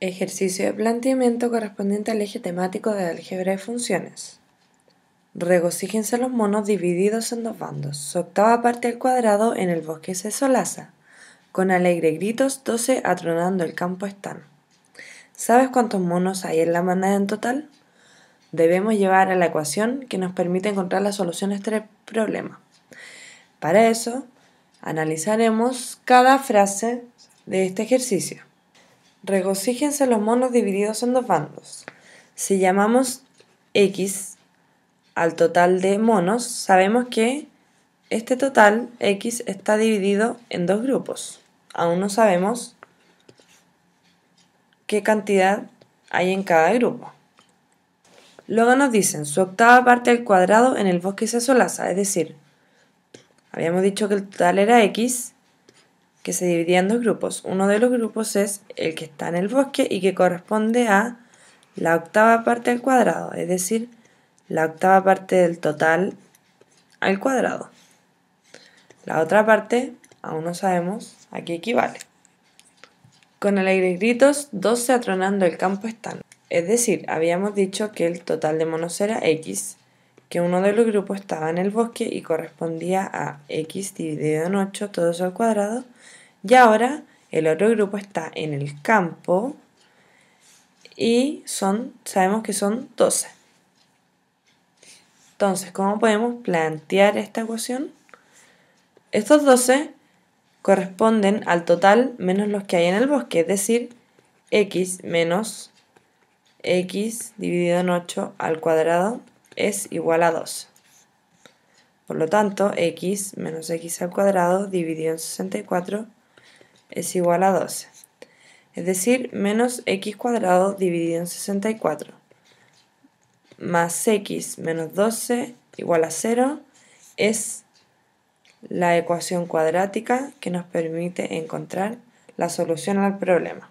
Ejercicio de planteamiento correspondiente al eje temático de álgebra de funciones. Regocíjense los monos divididos en dos bandos, su octava parte al cuadrado en el bosque se solaza. Con alegre gritos, doce atronando el campo están. ¿Sabes cuántos monos hay en la manada en total? Debemos llevar a la ecuación que nos permite encontrar la solución a este problema. Para eso, analizaremos cada frase de este ejercicio. Regocíjense los monos divididos en dos bandos. Si llamamos X al total de monos, sabemos que este total X está dividido en dos grupos. Aún no sabemos qué cantidad hay en cada grupo. Luego nos dicen su octava parte al cuadrado en el bosque se solaza, es decir, habíamos dicho que el total era X que se dividía en dos grupos. Uno de los grupos es el que está en el bosque y que corresponde a la octava parte al cuadrado, es decir, la octava parte del total al cuadrado. La otra parte, aún no sabemos a qué equivale. Con alegres gritos, 12 atronando el campo están. Es decir, habíamos dicho que el total de monos era x que uno de los grupos estaba en el bosque y correspondía a x dividido en 8, todos al cuadrado, y ahora el otro grupo está en el campo y son, sabemos que son 12. Entonces, ¿cómo podemos plantear esta ecuación? Estos 12 corresponden al total menos los que hay en el bosque, es decir, x menos x dividido en 8 al cuadrado es igual a 2. Por lo tanto, x menos x al cuadrado dividido en 64 es igual a 12. Es decir, menos x cuadrado dividido en 64 más x menos 12 igual a 0 es la ecuación cuadrática que nos permite encontrar la solución al problema.